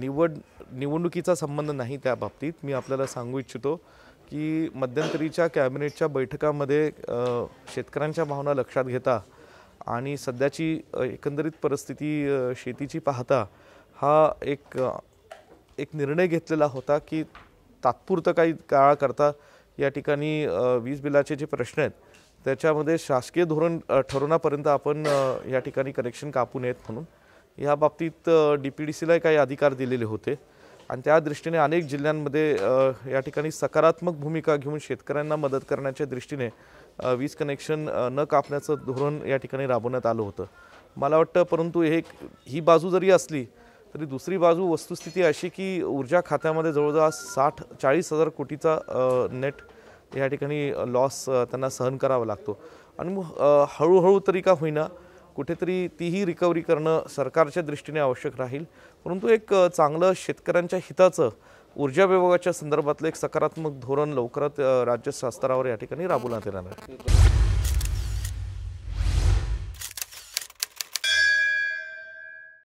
निवड निवडणुकीचा संबंध नाही त्या बाबतीत मी आपल्याला सांगू इच्छितो की मध्यंतरीच्या कॅबिनेटच्या बैठकामध्ये शेतकऱ्यांच्या भावना लक्षात घेता आणि सध्याची एकंदरीत परिस्थिती शेतीची पाहता हा एक एक निर्णय घेतलेला होता की तात्पुरतं काही काळाकरता या ठिकाणी वीज बिलाचे जे प्रश्न आहेत त्याच्यामध्ये शासकीय धोरण ठरवण्यापर्यंत आपण या ठिकाणी कनेक्शन कापू नयेत म्हणून या बाबतीत डी पी डी सीलाही काही अधिकार दिलेले होते आणि त्या दृष्टीने अनेक जिल्ह्यांमध्ये या ठिकाणी सकारात्मक भूमिका घेऊन शेतकऱ्यांना मदत करण्याच्या दृष्टीने वीज कनेक्शन न कापण्याचं धोरण या ठिकाणी राबवण्यात आलं होतं मला वाटतं परंतु एक ही बाजू जरी असली तरी दुसरी बाजू वस्तुस्थिती अशी की ऊर्जा खात्यामध्ये जवळजवळ साठ चाळीस हजार कोटीचा नेट या ठिकाणी लॉस त्यांना सहन करावा लागतो आणि मग हळूहळू तरी का होईना कुठेतरी तीही रिकव्हरी करणं सरकारच्या दृष्टीने आवश्यक राहील परंतु एक चांगलं शेतकऱ्यांच्या हिताचं ऊर्जा विभागाच्या संदर्भातलं एक सकारात्मक धोरण लवकरात राज्य स्तरावर या ठिकाणी राबवण्यात येणार आहे